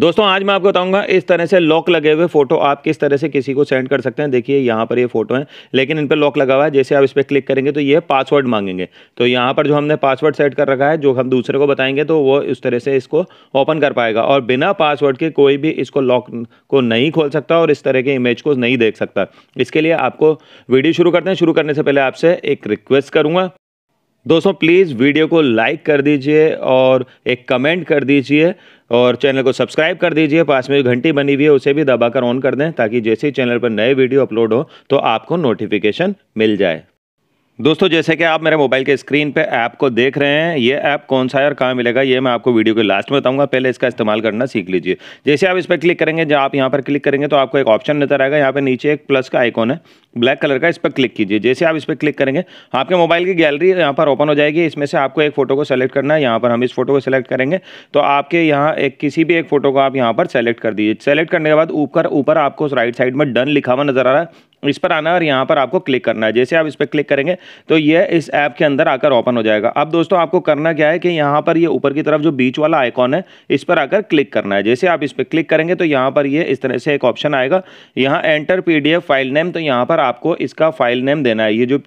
दोस्तों आज मैं आपको बताऊंगा इस तरह से लॉक लगे हुए फोटो आप किस तरह से किसी को सेंड कर सकते हैं देखिए यहाँ पर ये फोटो है लेकिन इन पर लॉक लगा हुआ है जैसे आप इस पर क्लिक करेंगे तो ये पासवर्ड मांगेंगे तो यहाँ पर जो हमने पासवर्ड सेट कर रखा है जो हम दूसरे को बताएंगे तो वो इस तरह से इसको ओपन कर पाएगा और बिना पासवर्ड के कोई भी इसको लॉक को नहीं खोल सकता और इस तरह के इमेज को नहीं देख सकता इसके लिए आपको वीडियो शुरू करते हैं शुरू करने से पहले आपसे एक रिक्वेस्ट करूँगा दोस्तों प्लीज़ वीडियो को लाइक कर दीजिए और एक कमेंट कर दीजिए और चैनल को सब्सक्राइब कर दीजिए पास में जो घंटी बनी हुई है उसे भी दबाकर ऑन कर दें ताकि जैसे ही चैनल पर नए वीडियो अपलोड हो तो आपको नोटिफिकेशन मिल जाए दोस्तों जैसे कि आप मेरे मोबाइल के स्क्रीन पे ऐप को देख रहे हैं ये ऐप कौन सा है और कहाँ मिलेगा ये मैं आपको वीडियो के लास्ट में बताऊंगा पहले इसका इस्तेमाल करना सीख लीजिए जैसे आप इस पर क्लिक करेंगे जब आप यहाँ पर क्लिक करेंगे तो आपको एक ऑप्शन नजर आएगा यहाँ पे नीचे एक प्लस का आइकॉन है ब्लैक कलर का इस पर क्लिक कीजिए जैसे आप इस पर क्लिक करेंगे आपके मोबाइल की गैलरी यहाँ पर ओपन हो जाएगी इसमें से आपको एक फोटो को सेलेक्ट करना है यहाँ पर हम इस फोटो को सेलेक्ट करेंगे तो आपके यहाँ एक किसी भी एक फोटो को आप यहाँ पर सेलेक्ट कर दीजिए सेलेक्ट करने के बाद ऊपर ऊपर आपको राइट साइड में डन लिखा हुआ नजर आ रहा है इस पर आना है और यहाँ पर आपको क्लिक करना है जैसे आप इस पर क्लिक करेंगे तो ये इस ऐप के अंदर आकर ओपन हो जाएगा अब दोस्तों आपको करना क्या है कि यहाँ पर ये ऊपर की तरफ जो बीच वाला आइकॉन है इस पर आकर क्लिक करना है जैसे आप इस पर क्लिक करेंगे तो यहाँ पर ये इस तरह से एक ऑप्शन आएगा यहाँ एंटर पी फाइल नेम तो यहाँ पर आपको इसका फाइल नेम देना है ये जो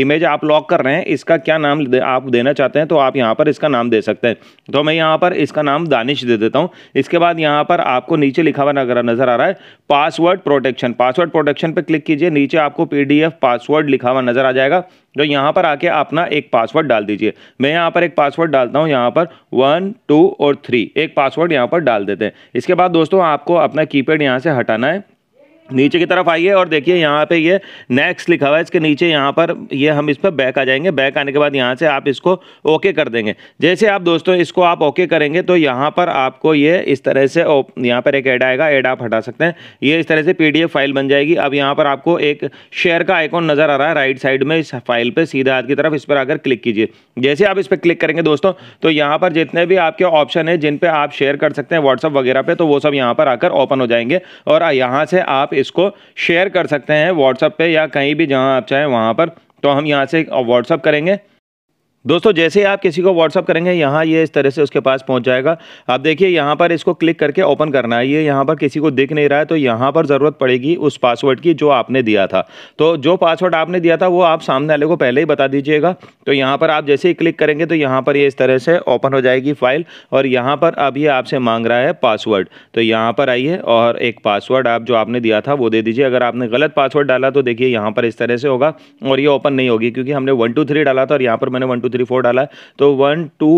इमेज आप लॉक कर रहे हैं इसका क्या नाम आप देना चाहते हैं तो आप यहाँ पर इसका नाम दे सकते हैं तो मैं यहाँ पर इसका नाम दानिश दे देता हूँ इसके बाद यहाँ पर आपको नीचे लिखा हुआ नजर आ रहा है पासवर्ड प्रोटेक्शन पासवर्ड प्रोटेक्शन पर क्लिक कीजिए नीचे आपको पीडीएफ पासवर्ड लिखा हुआ नज़र आ जाएगा तो यहाँ पर आके अपना एक पासवर्ड डाल दीजिए मैं यहाँ पर एक पासवर्ड डालता हूँ यहाँ पर वन टू और थ्री एक पासवर्ड यहाँ पर डाल देते हैं इसके बाद दोस्तों आपको अपना कीपैड यहाँ से हटाना है नीचे की तरफ आइए और देखिए यहाँ पे ये नेक्स्ट लिखा हुआ है इसके नीचे यहाँ पर ये हम इस पर बैक आ जाएंगे बैक आने के बाद यहाँ से आप इसको ओके कर देंगे जैसे आप दोस्तों इसको आप ओके करेंगे तो यहाँ पर आपको ये इस तरह से यहाँ पर एक ऐड आएगा ऐड आप हटा सकते हैं ये इस तरह से पी फाइल बन जाएगी अब यहाँ पर आपको एक शेयर का आइकॉन नज़र आ रहा है राइट साइड में इस फाइल पर सीधा हाथ की तरफ इस पर आकर क्लिक कीजिए जैसे आप इस पर क्लिक करेंगे दोस्तों तो यहाँ पर जितने भी आपके ऑप्शन है जिन पर आप शेयर कर सकते हैं व्हाट्सअप वगैरह पर तो वो सब यहाँ पर आकर ओपन हो जाएंगे और यहाँ से आप इसको शेयर कर सकते हैं व्हाट्सअप पे या कहीं भी जहां आप चाहें वहां पर तो हम यहाँ से व्हाट्सअप करेंगे दोस्तों जैसे ही आप किसी को व्हाट्सअप करेंगे यहाँ ये इस तरह से उसके पास पहुँच जाएगा आप देखिए यहाँ पर इसको क्लिक करके ओपन करना है ये यहाँ पर किसी को दिख नहीं रहा है तो यहाँ पर ज़रूरत पड़ेगी उस पासवर्ड की जो आपने दिया था तो जो पासवर्ड आपने दिया था वो आप सामने वाले को पहले ही बता दीजिएगा तो यहाँ पर आप जैसे ही क्लिक करेंगे तो यहाँ पर ये इस तरह से ओपन हो जाएगी फाइल और यहाँ पर अब ये आपसे मांग रहा है पासवर्ड तो यहाँ पर आइए और एक पासवर्ड आप जो आपने दिया था वो दे दीजिए अगर आपने गलत पासवर्ड डाला तो देखिए यहाँ पर इस तरह से होगा और ये ओपन नहीं होगी क्योंकि हमने वन टू थ्री डाला था और यहाँ पर मैंने वन टू थ्री फोर डाला तो वन टू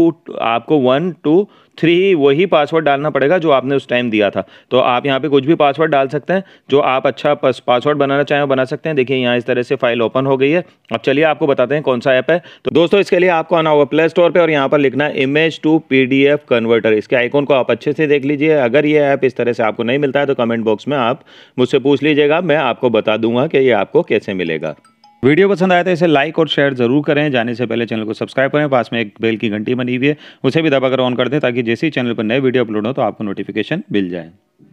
आपको वन टू थ्री वही पासवर्ड डालना पड़ेगा जो आपने उस टाइम दिया था तो आप यहाँ पे कुछ भी पासवर्ड डाल सकते हैं जो आप अच्छा पासवर्ड बनाना चाहें बना सकते हैं देखिए यहाँ इस तरह से फाइल ओपन हो गई है अब चलिए आपको बताते हैं कौन सा ऐप है तो दोस्तों इसके लिए आपको आना होगा प्ले स्टोर पर और यहाँ पर लिखना इमेज टू पी कन्वर्टर इसके आइकोन को आप अच्छे से देख लीजिए अगर ये ऐप इस तरह से आपको नहीं मिलता है तो कमेंट बॉक्स में आप मुझसे पूछ लीजिएगा मैं आपको बता दूंगा कि ये आपको कैसे मिलेगा वीडियो पसंद आया तो इसे लाइक और शेयर जरूर करें जाने से पहले चैनल को सब्सक्राइब करें पास में एक बेल की घंटी बनी हुई है उसे भी दबाकर ऑन कर दें ताकि जैसे ही चैनल पर नए वीडियो अपलोड हो तो आपको नोटिफिकेशन मिल जाए